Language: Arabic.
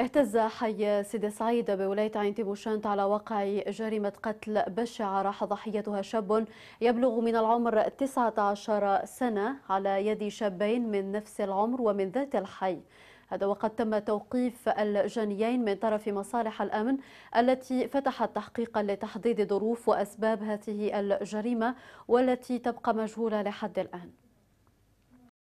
اهتز حي سيدي سعيد بولاية عين تيبوشانت على وقع جريمة قتل بشعة راح ضحيتها شاب يبلغ من العمر 19 سنة على يد شابين من نفس العمر ومن ذات الحي هذا وقد تم توقيف الجنيين من طرف مصالح الأمن التي فتحت تحقيقا لتحديد ظروف وأسباب هذه الجريمة والتي تبقى مجهولة لحد الآن